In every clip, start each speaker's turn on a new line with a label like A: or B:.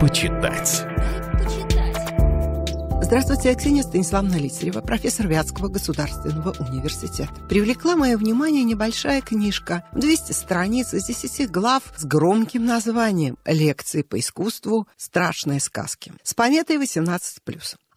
A: почитать. Здравствуйте, я Ксения Станиславовна Лицарева, профессор Вятского государственного университета. Привлекла мое внимание небольшая книжка в 200 страниц из 10 глав с громким названием «Лекции по искусству. Страшные сказки» с пометой 18+.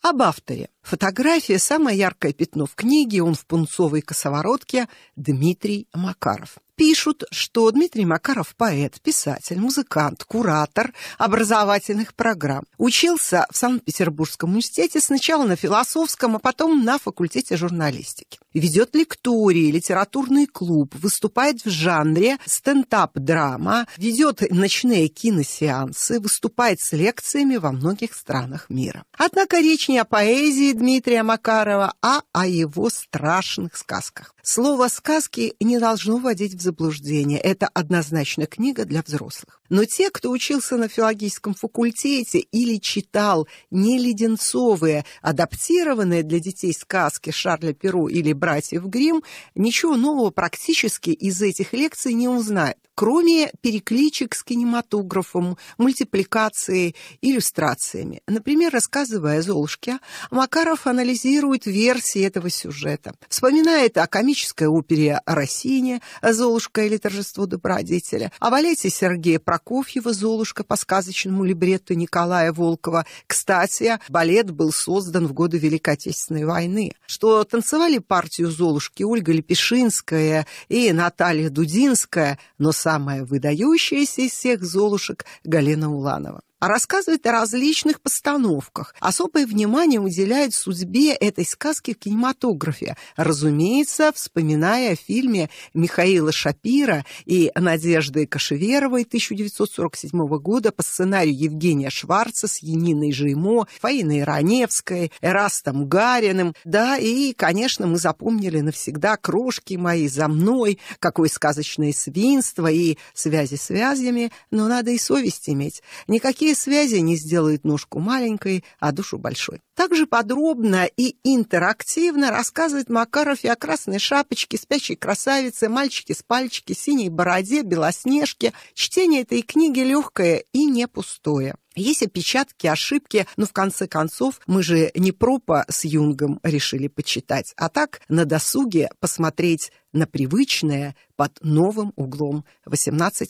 A: Об авторе. Фотография, самое яркое пятно в книге, он в пунцовой косоворотке, Дмитрий Макаров. Пишут, что Дмитрий Макаров поэт, писатель, музыкант, куратор образовательных программ. Учился в Санкт-Петербургском университете сначала на философском, а потом на факультете журналистики. Ведет лектории, литературный клуб, выступает в жанре стендап-драма, ведет ночные киносеансы, выступает с лекциями во многих странах мира. Однако речь не о поэзии, Дмитрия Макарова, а о его страшных сказках. Слово «сказки» не должно вводить в заблуждение. Это однозначно книга для взрослых. Но те, кто учился на филологическом факультете или читал не леденцовые, адаптированные для детей сказки Шарля Перу или братьев Грим, ничего нового практически из этих лекций не узнает кроме перекличек с кинематографом, мультипликацией, иллюстрациями. Например, рассказывая о «Золушке», Макаров анализирует версии этого сюжета, вспоминает о комической опере о «Росине», «Золушка» или «Торжество добродетеля», о балете Сергея Прокофьева, Прокофьева «Золушка» по сказочному либретто Николая Волкова. Кстати, балет был создан в годы Великой Отечественной войны. Что танцевали партию «Золушки» Ольга Лепешинская и Наталья Дудинская, но самая выдающаяся из всех «Золушек» Галина Уланова а рассказывает о различных постановках. Особое внимание уделяет судьбе этой сказки в кинематографе, разумеется, вспоминая о фильме Михаила Шапира и Надежды Кашеверовой 1947 года по сценарию Евгения Шварца с Яниной Жеймо, Фаиной Раневской, Эрастом Гариным. Да, и, конечно, мы запомнили навсегда «Крошки мои за мной», «Какое сказочное свинство» и «Связи связями», но надо и совесть иметь. Никакие Никакие связи не сделают ножку маленькой, а душу большой. Также подробно и интерактивно рассказывает Макаров и о красной шапочке, спящей красавице, мальчике с пальчики, синей бороде, белоснежке. Чтение этой книги легкое и не пустое. Есть опечатки, ошибки, но в конце концов мы же не пропа с Юнгом решили почитать, а так на досуге посмотреть на привычное под новым углом 18+.